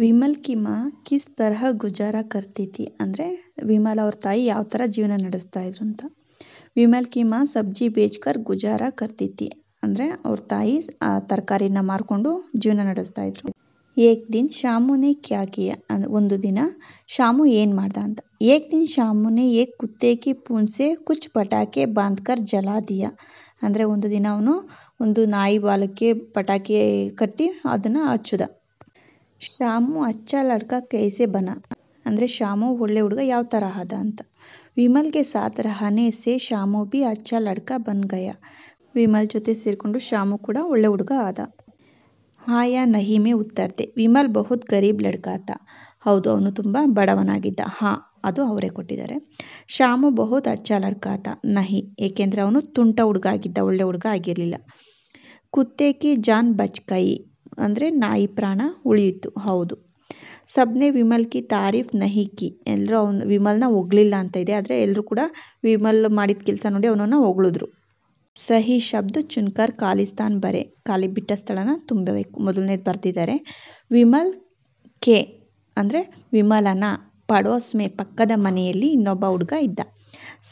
Vimal ಕಿಮಾ kiss ತರಹ ಗುಜಾರ ಕರ್ತಿ ಅಂದರೆ ವಿಮಲ್ ಅವ್ರ ತಾಯಿ ಯಾವ ಥರ ಜೀವನ ನಡೆಸ್ತಾ ಇದ್ದರು ಅಂತ ವಿಮಲ್ ಕಿಮಾ ಸಬ್ಜಿ ಬೇಚ್ಕರ್ ಗುಜಾರ ಕರ್ತಿತಿ ಅಂದರೆ ಅವ್ರ ತಾಯಿ ಆ ತರಕಾರಿನ ಮಾರಿಕೊಂಡು ಜೀವನ ನಡೆಸ್ತಾ ಇದ್ರು ಏಕ್ ದಿನ್ ಶಾಮುನೆ ಕ್ಯಾ ಕಿಯಾ ಒಂದು ದಿನ ಶಾಮು ಏನು ಮಾಡ್ದ ಅಂತ ಏಕ್ ದಿನ್ ಶಾಮುನೆ ಏಕ್ ಕುತ್ತೇಕಿ ಪುಣ್ಸೆ ಕುಚ್ ಪಟಾಕಿ ಬಾಂಧ್ಕರ್ ಜಲಾದಿಯ ಅಂದರೆ ಒಂದು ದಿನ ಅವನು ಒಂದು ನಾಯಿ ಬಾಲಕ್ಕೆ ಪಟಾಕಿ ಕಟ್ಟಿ ಅದನ್ನು ಹಚ್ಚಿದ ಶ್ಯಾಮು ಅಚ್ಚ ಲಡ್ಕ ಕೈಸೆ ಬನ ಅಂದರೆ ಶ್ಯಾಮು ಒಳ್ಳೆ ಹುಡುಗ ಯಾವ ಥರ ಆದ ಅಂತ ವಿಮಲ್ಗೆ ಸಾತ್ ರಹಾನೆ ಸೆ ಶ್ಯಾಮು ಬಿ ಅಚ್ಚ ಲಡ್ಕ ಬನ್ ಗಯ ವಿಮಲ್ ಜೊತೆ ಸೇರಿಕೊಂಡು ಶ್ಯಾಮು ಕೂಡ ಒಳ್ಳೆ ಹುಡುಗ ಆದ ಹಾಯಾ ನಹಿ ನಹಿಮೆ ಉತ್ತರ್ದೆ ವಿಮಲ್ ಬಹುತ್ ಗರೀಬ್ ಲಡ್ಕ ಆತ ಹೌದು ಅವನು ತುಂಬ ಬಡವನಾಗಿದ್ದ ಹಾ ಅದು ಅವರೇ ಕೊಟ್ಟಿದ್ದಾರೆ ಶ್ಯಾಮು ಬಹುತ್ ಅಚ್ಚ ಲಡ್ಕ ಆತ ನಹಿ ಏಕೆಂದರೆ ಅವನು ತುಂಟ ಹುಡುಗ ಆಗಿದ್ದ ಒಳ್ಳೆ ಹುಡುಗ ಆಗಿರಲಿಲ್ಲ ಕುತ್ತೇಕಿ ಜಾನ್ ಬಚ್ಕೈ ಅಂದರೆ ನಾಯಿ ಪ್ರಾಣ ಉಳಿಯಿತು ಹೌದು ಸಬ್ನೆ ವಿಮಲ್ ಕಿ ತಾರೀಫ್ ನಹಿ ಕಿ ಎಲ್ಲರೂ ಅವನು ವಿಮಲ್ನ ಹೊಗಳಿಲ್ಲ ಅಂತ ಇದೆ ಆದರೆ ಎಲ್ಲರೂ ಕೂಡ ವಿಮಲ್ ಮಾಡಿದ ಕೆಲಸ ನೋಡಿ ಅವನನ್ನು ಹೊಗಳಿದ್ರು ಸಹಿ ಶಬ್ದ ಚುನ್ಕರ್ ಖಾಲಿಸ್ತಾನ್ ಬರೆ ಖಾಲಿ ಬಿಟ್ಟ ಸ್ಥಳನ ತುಂಬಬೇಕು ಮೊದಲನೇದು ಬರ್ತಿದ್ದಾರೆ ವಿಮಲ್ ಕೆ ಅಂದರೆ ವಿಮಲನ ಪಡೋಸ್ಮೆ ಪಕ್ಕದ ಮನೆಯಲ್ಲಿ ಇನ್ನೊಬ್ಬ ಹುಡುಗ ಇದ್ದ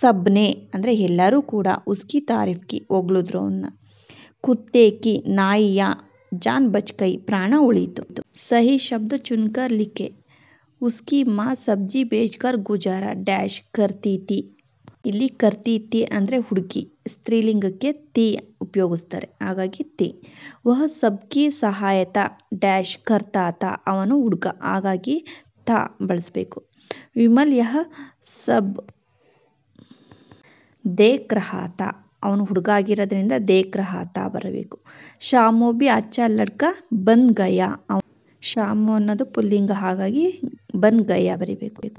ಸಬ್ನೆ ಅಂದರೆ ಎಲ್ಲರೂ ಕೂಡ ಉಸ್ಕಿ ತಾರೀಫ್ಕಿ ಹೊಗಳಿದ್ರು ಅವನ್ನ ಕುತ್ತೆ ಕಿ ನಾಯಿಯ ಜಾನ್ ಬಚ್ಕೈ ಪ್ರಾಣ प्राण ಸಹಿ ಶಬ್ದ शब्द ಲಿಖೆ ಉಸ್ಕಿ ಮಾ ಸಬ್ಜಿ सब्जी ಗುಜಾರ ಡ್ಯಾಶ್ करती थी ಇಲ್ಲಿ ಕರ್ತೀತಿ ಅಂದರೆ ಹುಡುಗಿ ಸ್ತ್ರೀಲಿಂಗಕ್ಕೆ ತಿ ಉಪಯೋಗಿಸ್ತಾರೆ ಹಾಗಾಗಿ ತಿ ವಹ ಸಬ್ಕಿ ಸಹಾಯತ ಡ್ಯಾಶ್ ಕರ್ತಾತ ಅವನು ಹುಡುಗ ಹಾಗಾಗಿ ತ ಬಳಸಬೇಕು ವಿಮಲ್ ಯಹ ಸಬ್ ದೇಖ್ ಅವನು ಹುಡುಗ ಆಗಿರೋದ್ರಿಂದ ದೇಕ್ ಬರಬೇಕು ಶಾಮು ಬಿ ಅಚ್ಚ ಲಡ್ಕ ಬಂದ್ ಗಯ ಶಾಮು ಅನ್ನೋದು ಪುಲ್ಲಿಂಗ ಹಾಗಾಗಿ ಬಂದ್ ಗಯಾ ಬರಿಬೇಕು